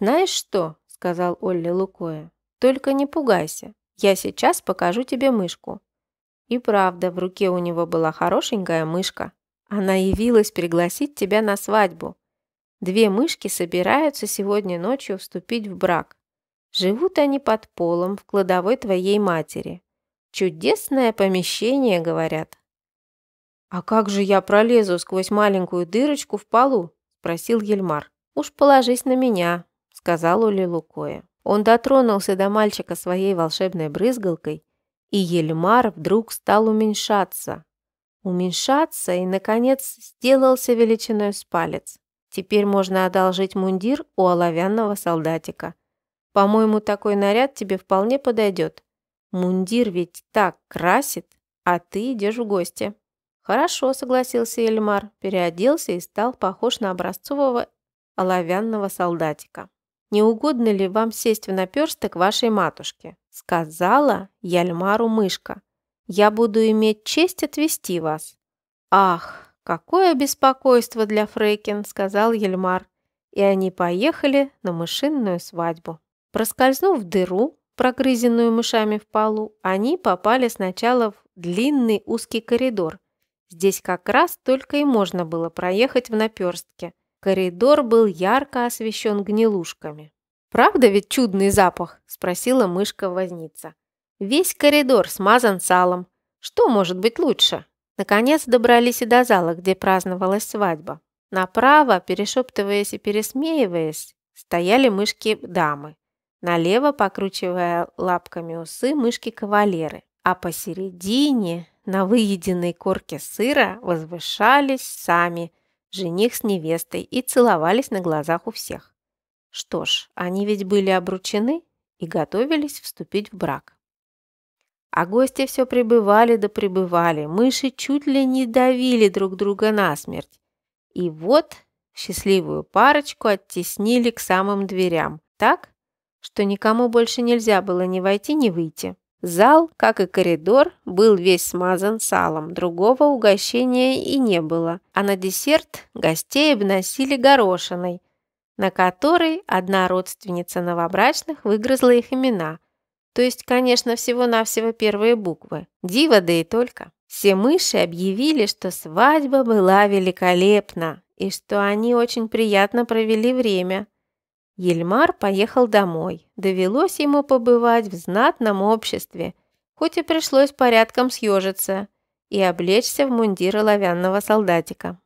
«Знаешь что?» – сказал Олли Лукоя. «Только не пугайся. Я сейчас покажу тебе мышку». И правда, в руке у него была хорошенькая мышка. Она явилась пригласить тебя на свадьбу. Две мышки собираются сегодня ночью вступить в брак. Живут они под полом в кладовой твоей матери. Чудесное помещение, говорят. «А как же я пролезу сквозь маленькую дырочку в полу?» – спросил Ельмар. «Уж положись на меня, сказал Улилукоя. Он дотронулся до мальчика своей волшебной брызгалкой, и Ельмар вдруг стал уменьшаться. Уменьшаться и, наконец, сделался величиной с палец. Теперь можно одолжить мундир у оловянного солдатика. По-моему, такой наряд тебе вполне подойдет. Мундир ведь так красит, а ты идешь в гости. Хорошо, согласился Эльмар, переоделся и стал похож на образцового оловянного солдатика. «Не угодно ли вам сесть в наперсток вашей матушки?» Сказала Яльмару мышка. «Я буду иметь честь отвести вас». «Ах, какое беспокойство для Фрейкин!» Сказал Яльмар. И они поехали на мышинную свадьбу. Проскользнув дыру, прогрызенную мышами в полу, они попали сначала в длинный узкий коридор. Здесь как раз только и можно было проехать в наперстке. Коридор был ярко освещен гнилушками. «Правда ведь чудный запах?» – спросила мышка-возница. «Весь коридор смазан салом. Что может быть лучше?» Наконец добрались и до зала, где праздновалась свадьба. Направо, перешептываясь и пересмеиваясь, стояли мышки-дамы. Налево, покручивая лапками усы, мышки-кавалеры. А посередине, на выеденной корке сыра, возвышались сами жених с невестой и целовались на глазах у всех. Что ж, они ведь были обручены и готовились вступить в брак. А гости все пребывали да пребывали, мыши чуть ли не давили друг друга насмерть. И вот счастливую парочку оттеснили к самым дверям, так, что никому больше нельзя было ни войти, ни выйти. Зал, как и коридор, был весь смазан салом, другого угощения и не было, а на десерт гостей обносили горошиной, на которой одна родственница новобрачных выгрызла их имена, то есть, конечно, всего-навсего первые буквы. Диво да и только. Все мыши объявили, что свадьба была великолепна и что они очень приятно провели время – Ельмар поехал домой. Довелось ему побывать в знатном обществе, хоть и пришлось порядком съежиться и облечься в мундир оловянного солдатика.